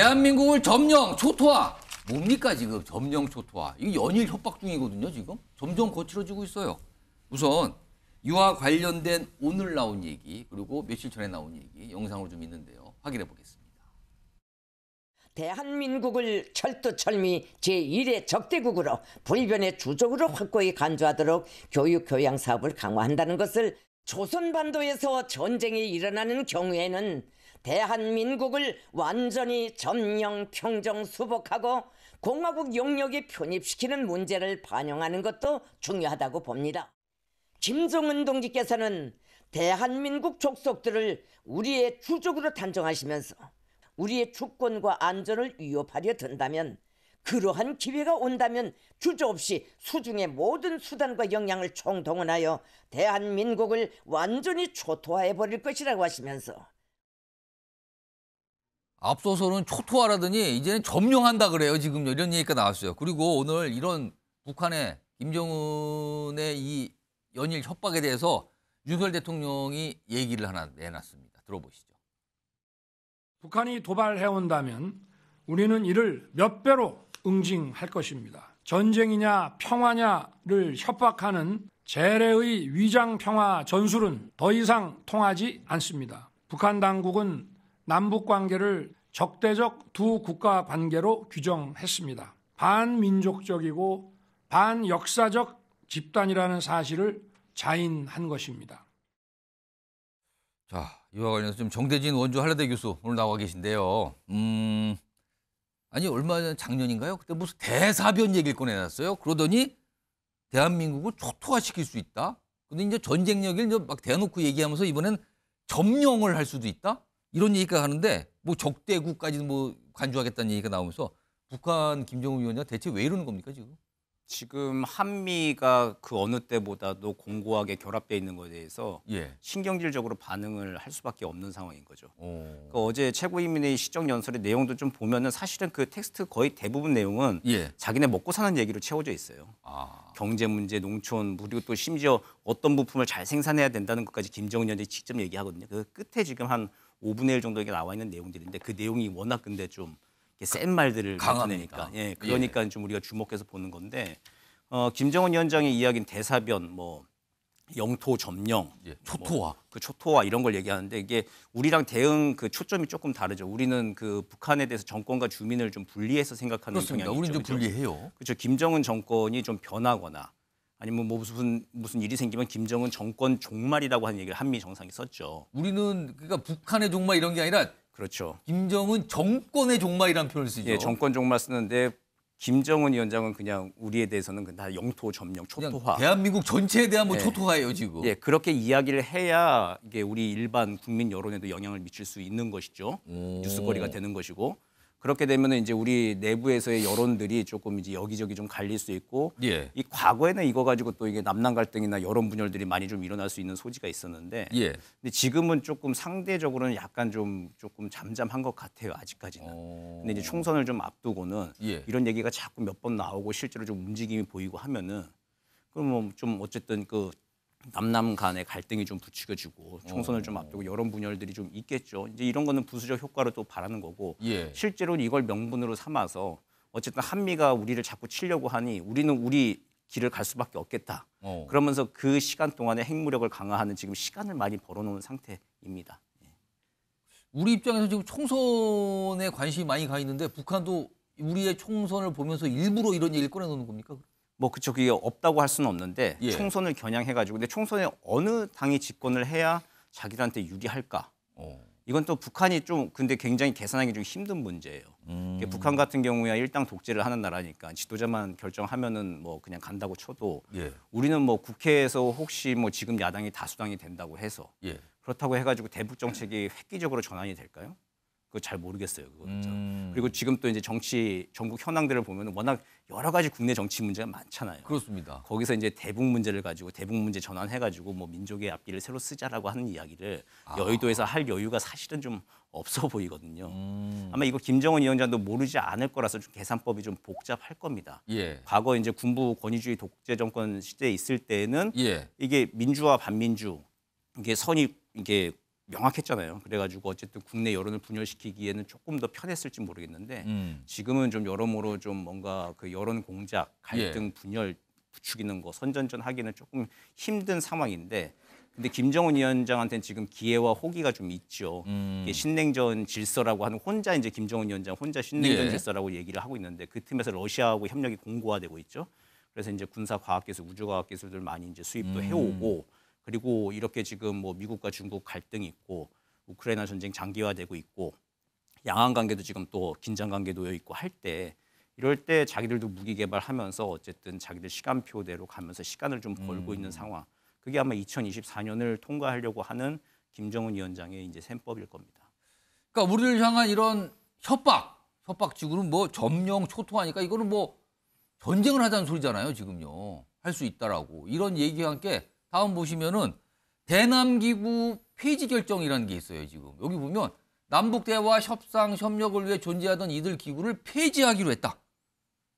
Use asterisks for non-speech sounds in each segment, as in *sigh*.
대한민국을 점령, 초토화. 뭡니까 지금 점령 초토화. 이 연일 협박 중이거든요 지금. 점점 거칠어지고 있어요. 우선 이와 관련된 오늘 나온 얘기 그리고 며칠 전에 나온 얘기 영상으로 좀 있는데요. 확인해 보겠습니다. 대한민국을 철두철미 제1의 적대국으로 불변의 주적으로 확고히 간주하도록 교육 교양 사업을 강화한다는 것을 조선반도에서 전쟁이 일어나는 경우에는 대한민국을 완전히 점령 평정 수복하고 공화국 용역에 편입시키는 문제를 반영하는 것도 중요하다고 봅니다. 김정은 동지께서는 대한민국 족속들을 우리의 주족으로 단정하시면서 우리의 주권과 안전을 위협하려 든다면 그러한 기회가 온다면 주저없이 수중의 모든 수단과 역량을 총동원하여 대한민국을 완전히 초토화해 버릴 것이라고 하시면서 앞서서는 초토화라더니 이제는 점령한다 그래요 지금 이런 얘기가 나왔어요. 그리고 오늘 이런 북한의 김정은의 이 연일 협박에 대해서 윤석열 대통령이 얘기를 하나 내놨습니다. 들어보시죠. 북한이 도발해온다면 우리는 이를 몇 배로 응징할 것입니다. 전쟁이냐 평화냐를 협박하는 재래의 위장 평화 전술은 더 이상 통하지 않습니다. 북한 당국은 남북 관계를 적대적 두 국가 관계로 규정했습니다. 반민족적이고 반역사적 집단이라는 사실을 자인한 것입니다. 자, 이와 관련해서 좀 정대진 원주 한라대 교수 오늘 나와 계신데요. 음, 아니 얼마 전 작년인가요? 그때 무슨 대사변 얘기를 꺼내놨어요. 그러더니 대한민국을 초토화시킬 수 있다. 근데 이제 전쟁 얘기를 막 대놓고 얘기하면서 이번엔 점령을 할 수도 있다. 이런 얘기가 하는데 뭐 적대국까지 뭐 간주하겠다는 얘기가 나오면서 북한 김정은 위원장 대체 왜 이러는 겁니까 지금? 지금 한미가 그 어느 때보다도 공고하게 결합돼 있는 것에 대해서 예. 신경질적으로 반응을 할 수밖에 없는 상황인 거죠. 어. 그 어제 최고인민회의 시정 연설의 내용도 좀 보면은 사실은 그 텍스트 거의 대부분 내용은 예. 자기네 먹고 사는 얘기로 채워져 있어요. 아. 경제 문제, 농촌 그리고 또 심지어 어떤 부품을 잘 생산해야 된다는 것까지 김정은 위원장이 직접 얘기하거든요. 그 끝에 지금 한 5분의 1 정도에 나와 있는 내용들인데 그 내용이 워낙 근데 좀 센 말들을 강하니까 예, 그러니까 예. 좀 우리가 주목해서 보는 건데 어, 김정은 위원장의 이야기는 대사변 뭐 영토 점령, 예. 뭐 초토화, 뭐, 그 초토화 이런 걸 얘기하는데 이게 우리랑 대응 그 초점이 조금 다르죠. 우리는 그 북한에 대해서 정권과 주민을 좀 분리해서 생각하는 그렇습니다. 경향이 우리는 좀 분리해요. 그렇죠. 김정은 정권이 좀 변하거나 아니면 뭐, 뭐 무슨 무슨 일이 생기면 김정은 정권 종말이라고 하는 얘기를 한미 정상이 썼죠. 우리는 그러니까 북한의 종말 이런 게 아니라 그렇죠. 김정은 정권의 종말이라는 표현을 쓰죠. 예, 정권 종말 쓰는데 김정은 위원장은 그냥 우리에 대해서는 그 다 영토 점령 초토화. 대한민국 전체에 대한 뭐 예. 초토화예요 지금. 예, 그렇게 이야기를 해야 이게 우리 일반 국민 여론에도 영향을 미칠 수 있는 것이죠. 오. 뉴스거리가 되는 것이고. 그렇게 되면 이제 우리 내부에서의 여론들이 조금 이제 여기저기 좀 갈릴 수 있고 예. 이 과거에는 이거 가지고 또 이게 남남 갈등이나 여론 분열들이 많이 좀 일어날 수 있는 소지가 있었는데 예. 근데 지금은 조금 상대적으로는 약간 좀 조금 잠잠한 것 같아요 아직까지는 오. 어. 근데 이제 총선을 좀 앞두고는 예. 이런 얘기가 자꾸 몇 번 나오고 실제로 좀 움직임이 보이고 하면은 그럼 뭐좀 어쨌든 그 남남 간의 갈등이 좀 부추겨지고 어. 총선을 좀 앞두고 여러 분열들이 좀 있겠죠. 이제 이런 거는 부수적 효과로 또 바라는 거고 예. 실제로는 이걸 명분으로 삼아서 어쨌든 한미가 우리를 자꾸 치려고 하니 우리는 우리 길을 갈 수밖에 없겠다. 어. 그러면서 그 시간 동안에 핵무력을 강화하는 지금 시간을 많이 벌어놓은 상태입니다. 예. 우리 입장에서 지금 총선에 관심이 많이 가 있는데 북한도 우리의 총선을 보면서 일부러 이런 얘기를 꺼내놓는 겁니까? 뭐 그쪽이 없다고 할 수는 없는데 예. 총선을 겨냥해가지고 근데 총선에 어느 당이 집권을 해야 자기들한테 유리할까? 오. 어. 이건 또 북한이 좀 근데 굉장히 계산하기 좀 힘든 문제예요. 음. 북한 같은 경우야 일당 독재를 하는 나라니까 지도자만 결정하면은 뭐 그냥 간다고 쳐도 예. 우리는 뭐 국회에서 혹시 뭐 지금 야당이 다수당이 된다고 해서 예. 그렇다고 해가지고 대북 정책이 획기적으로 전환이 될까요? 그거 잘 모르겠어요. 그거는 음. 그리고 지금 또 이제 정치 전국 현황들을 보면 워낙 여러 가지 국내 정치 문제가 많잖아요. 그렇습니다. 거기서 이제 대북 문제를 가지고 대북 문제 전환해 가지고 뭐 민족의 앞길을 새로 쓰자라고 하는 이야기를 아. 여의도에서 할 여유가 사실은 좀 없어 보이거든요. 음. 아마 이거 김정은 위원장도 모르지 않을 거라서 좀 계산법이 좀 복잡할 겁니다. 예. 과거 이제 군부 권위주의 독재 정권 시대에 있을 때는 예. 이게 민주와 반민주 이게 선이 이게 명확했잖아요. 그래가지고 어쨌든 국내 여론을 분열시키기에는 조금 더 편했을지 모르겠는데 음. 지금은 좀 여러모로 좀 뭔가 그 여론 공작, 갈등 예. 분열 부추기는 거 선전전 하기는 조금 힘든 상황인데 근데 김정은 위원장한테는 지금 기회와 호기가 좀 있죠. 음. 신냉전 질서라고 하는 혼자 이제 김정은 위원장 혼자 신냉전 예. 질서라고 얘기를 하고 있는데 그 틈에서 러시아하고 협력이 공고화되고 있죠. 그래서 이제 군사 과학 기술, 우주 과학 기술들 많이 이제 수입도 음. 해오고 그리고 이렇게 지금 뭐 미국과 중국 갈등이 있고 우크라이나 전쟁 장기화되고 있고 양안 관계도 지금 또 긴장 관계 놓여 있고 할 때 이럴 때 자기들도 무기 개발하면서 어쨌든 자기들 시간표대로 가면서 시간을 좀 벌고 음. 있는 상황. 그게 아마 2024년을 통과하려고 하는 김정은 위원장의 이제 셈법일 겁니다. 그러니까 우리를 향한 이런 협박, 협박 지구는 뭐 점령, 초토하니까 이거는 뭐 전쟁을 하자는 소리잖아요, 지금요. 할 수 있다라고. 이런 얘기와 함께 다음 보시면은 대남기구 폐지 결정이라는 게 있어요, 지금. 여기 보면 남북 대화, 협상, 협력을 위해 존재하던 이들 기구를 폐지하기로 했다.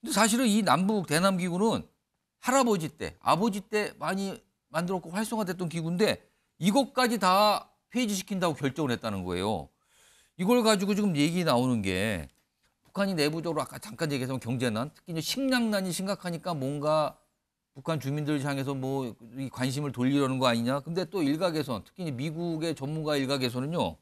근데 사실은 이 남북 대남 기구는 할아버지 때, 아버지 때 많이 만들었고 활성화됐던 기구인데 이것까지 다 폐지시킨다고 결정을 했다는 거예요. 이걸 가지고 지금 얘기 나오는 게 북한이 내부적으로 아까 잠깐 얘기했지 경제난, 특히 식량난이 심각하니까 뭔가 북한 주민들 향해서 뭐 관심을 돌리려는 거 아니냐. 근데 또 일각에선 특히 미국의 전문가 일각에서는요.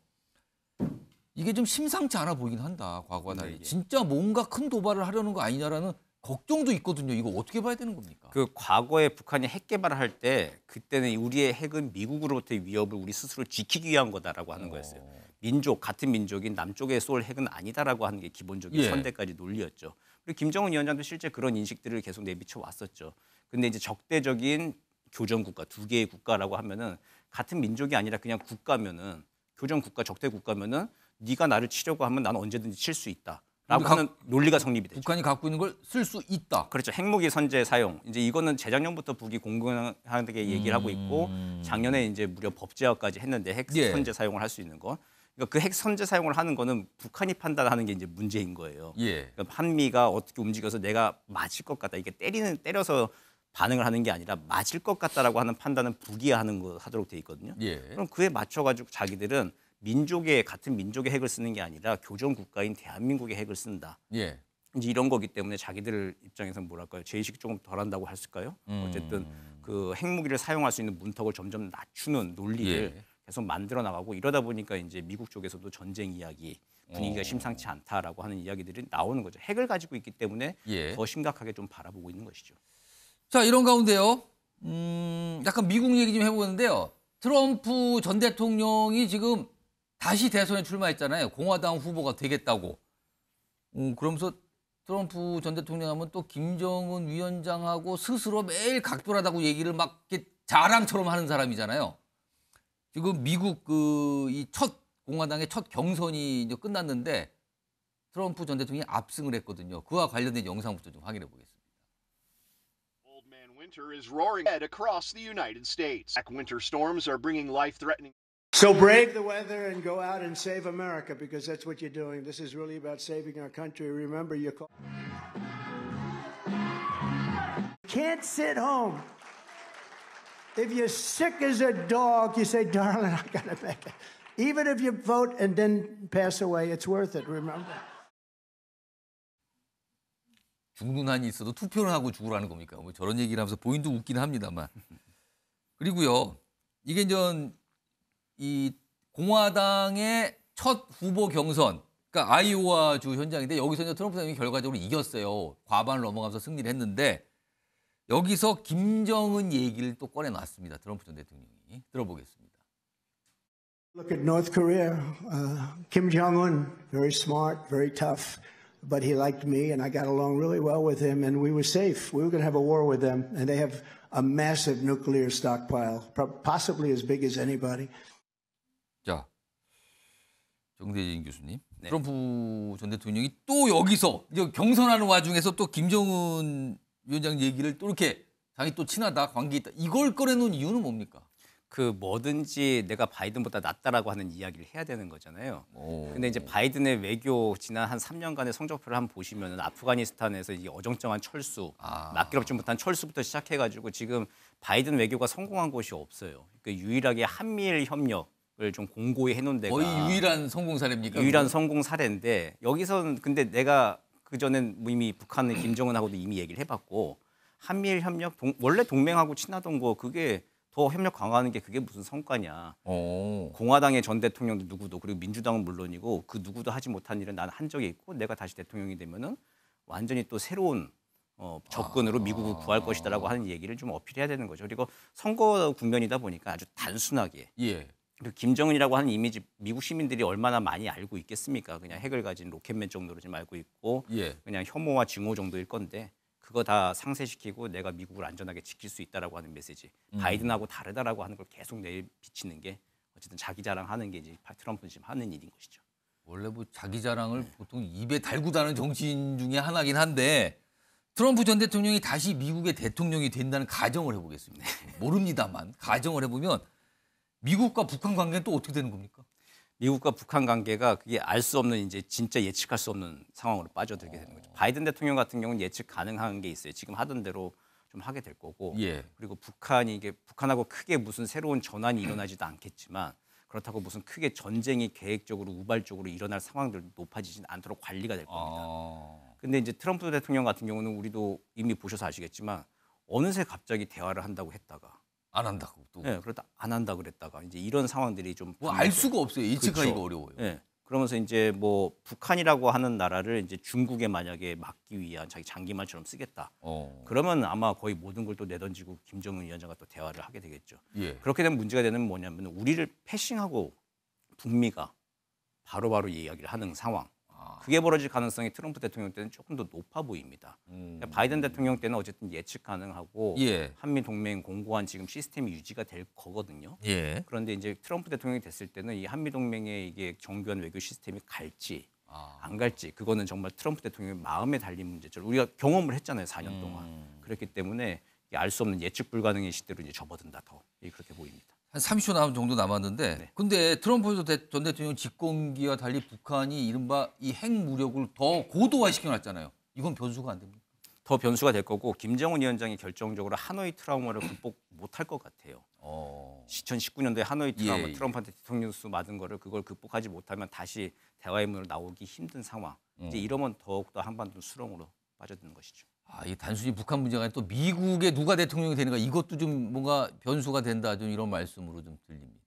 이게 좀 심상치 않아 보이긴 한다. 과거와 달리. 네. 진짜 뭔가 큰 도발을 하려는 거 아니냐라는 걱정도 있거든요. 이거 어떻게 봐야 되는 겁니까? 그 과거에 북한이 핵 개발을 할 때 그때는 우리의 핵은 미국으로부터의 위협을 우리 스스로 지키기 위한 거다라고 하는 어... 거였어요. 민족 같은 민족인 남쪽에 쏠 핵은 아니다라고 하는 게 기본적인 예. 선대까지 논리였죠. 그리고 김정은 위원장도 실제 그런 인식들을 계속 내비쳐 왔었죠. 근데 이제 적대적인 교정 국가 두 개의 국가라고 하면은 같은 민족이 아니라 그냥 국가면은 교정 국가 적대 국가면은 네가 나를 치려고 하면 난 언제든지 칠 수 있다. 라고 그러니까 하는 논리가 성립이 되죠. 북한이 갖고 있는 걸 쓸 수 있다. 그렇죠. 핵무기 선제 사용. 이제 이거는 재작년부터 북이 공공하게 얘기를 음... 하고 있고 음. 작년에 이제 무려 법제화까지 했는데 핵 예. 선제 사용을 할 수 있는 거. 그러니까 그핵 선제 사용을 하는 거는 북한이 판단하는 게 이제 문제인 거예요. 예. 그러니까 한미가 어떻게 움직여서 내가 맞을 것 같다. 이게 때리는 때려서 반응을 하는 게 아니라 맞을 것 같다라고 하는 판단은 부기하는 거 하도록 돼 있거든요. 예. 그럼 그에 맞춰가지고 자기들은 민족의 같은 민족의 핵을 쓰는 게 아니라 교정 국가인 대한민국의 핵을 쓴다. 예. 이제 이런 거기 때문에 자기들 입장에서는 뭐랄까요 제의식이 조금 덜한다고 할까요? 수 음. 어쨌든 그 핵무기를 사용할 수 있는 문턱을 점점 낮추는 논리를 예. 계속 만들어 나가고 이러다 보니까 이제 미국 쪽에서도 전쟁 이야기 분위기가 오. 어. 심상치 않다라고 하는 이야기들이 나오는 거죠. 핵을 가지고 있기 때문에 예. 더 심각하게 좀 바라보고 있는 것이죠. 자, 이런 가운데요. 음, 약간 미국 얘기 좀 해보는데요. 트럼프 전 대통령이 지금 다시 대선에 출마했잖아요. 공화당 후보가 되겠다고. 음, 그러면서 트럼프 전 대통령 하면 또 김정은 위원장하고 스스로 매일 각별하다고 얘기를 막 자랑처럼 하는 사람이잖아요. 지금 미국 그 이 첫 공화당의 첫 경선이 이제 끝났는데 트럼프 전 대통령이 압승을 했거든요. 그와 관련된 영상부터 좀 확인해 보겠습니다. winter is roaring head across the United States. Winter storms are bringing life-threatening. So brave the weather and go out and save America because that's what you're doing. This is really about saving our country. Remember, you can't sit home. If you're sick as a dog, you say, darling, I gotta make it. Even if you vote and then pass away, it's worth it, remember? 죽는 한이 있어도 투표를 하고 죽으라는 겁니까? 뭐 저런 얘기를 하면서 보인도 웃긴 합니다만. *laughs* 그리고요. 이게 이제 이 공화당의 첫 후보 경선, 그러니까 아이오와주 현장인데 여기서 이제 트럼프 대통령이 결과적으로 이겼어요. 과반을 넘어가면서 승리를 했는데 여기서 김정은 얘기를 또 꺼내놨습니다. 트럼프 전 대통령이 들어보겠습니다. Look at North Korea. Uh, Kim Jong Un, very smart, very tough. but he liked me and I got along really well with him and we were safe. We were going to have a war with them and they have a massive nuclear stockpile, possibly as big as anybody. 자, 정대진 교수님. 네. 트럼프 전 대통령이 또 여기서 경선하는 와중에서 또 김정은 위원장 얘기를 또 이렇게 자기 또 친하다, 관계 있다 이걸 꺼내놓은 이유는 뭡니까? 그 뭐든지 내가 바이든보다 낫다라고 하는 이야기를 해야 되는 거잖아요. 오. 근데 이제 바이든의 외교 지난 한 3년간의 성적표를 한번 보시면은 아프가니스탄에서 이 어정쩡한 철수, 아. 낯기롭지 못한 철수부터 시작해가지고 지금 바이든 외교가 성공한 곳이 없어요. 그니까 유일하게 한미일 협력. 을좀 공고히 해놓은 데가 거의 유일한 성공 사례입니까? 유일한 성공 사례인데 여기서는 근데 내가 그 전엔 뭐 이미 북한의 김정은하고도 이미 얘기를 해봤고 한미일 협력 동, 원래 동맹하고 친하던 거 그게 더 협력 강화하는 게 그게 무슨 성과냐. 오. 어. 공화당의 전 대통령도 누구도 그리고 민주당은 물론이고 그 누구도 하지 못한 일은 난 한 적이 있고 내가 다시 대통령이 되면은 완전히 또 새로운 어, 접근으로 아. 미국을 구할 것이다라고 하는 얘기를 좀 어필해야 되는 거죠. 그리고 선거 국면이다 보니까 아주 단순하게 예. 그리고 김정은이라고 하는 이미지 미국 시민들이 얼마나 많이 알고 있겠습니까? 그냥 핵을 가진 로켓맨 정도로 지금 알고 있고 예. 그냥 혐오와 증오 정도일 건데 그거 다 상쇄시키고 내가 미국을 안전하게 지킬 수 있다라고 하는 메시지 음. 바이든하고 다르다라고 하는 걸 계속 내비치는 게 어쨌든 자기 자랑하는 게 이제 트럼프 지금 하는 일인 것이죠. 원래 뭐 자기 자랑을 네. 보통 입에 달고 다는 정치인 중에 하나긴 한데 트럼프 전 대통령이 다시 미국의 대통령이 된다는 가정을 해보겠습니다. 네. 모릅니다만 가정을 해보면 미국과 북한 관계는 또 어떻게 되는 겁니까? 미국과 북한 관계가 그게 알 수 없는 이제 진짜 예측할 수 없는 상황으로 빠져들게 되는 거죠. 바이든 대통령 같은 경우는 예측 가능한 게 있어요. 지금 하던 대로 좀 하게 될 거고. 예. 그리고 북한이 이게 북한하고 크게 무슨 새로운 전환이 일어나지도 않겠지만 그렇다고 무슨 크게 전쟁이 계획적으로 우발적으로 일어날 상황들도 높아지진 않도록 관리가 될 겁니다. 아... 근데 이제 트럼프 대통령 같은 경우는 우리도 이미 보셔서 아시겠지만 어느새 갑자기 대화를 한다고 했다가 안 한다고 예, 예 그러다 안 한다 그랬다가 이제 이런 상황들이 좀 뭐 알 수가 없어요. 예측하기가 그렇죠. 어려워요. 예. 그러면서 이제 뭐 북한이라고 하는 나라를 이제 중국에 만약에 막기 위한 자기 장기말처럼 쓰겠다. 어. 그러면 아마 거의 모든 걸 또 내던지고 김정은 위원장과 또 대화를 하게 되겠죠. 예. 그렇게 되면 문제가 되는 뭐냐면 우리를 패싱하고 북미가 바로바로 바로 이야기를 하는 상황. 그게 벌어질 가능성이 트럼프 대통령 때는 조금 더 높아 보입니다. 음. 그러니까 바이든 대통령 때는 어쨌든 예측 가능하고 예. 한미 동맹 공고한 지금 시스템이 유지가 될 거거든요. 예. 그런데 이제 트럼프 대통령이 됐을 때는 이 한미 동맹의 이게 정교한 외교 시스템이 갈지 아. 안 갈지 그거는 정말 트럼프 대통령의 마음에 달린 문제죠. 우리가 경험을 했잖아요, 4년 동안. 음. 그렇기 때문에 알 수 없는 예측 불가능의 시대로 이제 접어든다 더 그렇게 보입니다. 한 30초 남은 정도 남았는데 네. 근데 트럼프 전 대통령 집권기와 달리 북한이 이른바 이 핵 무력을 더 고도화시켜 놨잖아요. 이건 변수가 안 됩니다. 더 변수가 될 거고 김정은 위원장이 결정적으로 하노이 트라우마를 극복 못할 것 같아요. 어... 2019년도에 하노이 트라우마 예, 예. 트럼프한테 대통령 수 맞은 거를 그걸 극복하지 못하면 다시 대화의 문으로 나오기 힘든 상황. 음. 이제 어. 이러면 더욱더 한반도 수렁으로 빠져드는 것이죠. 아, 이 단순히 북한 문제가 아니라 또 미국의 누가 대통령이 되는가 이것도 좀 뭔가 변수가 된다 좀 이런 말씀으로 좀 들립니다.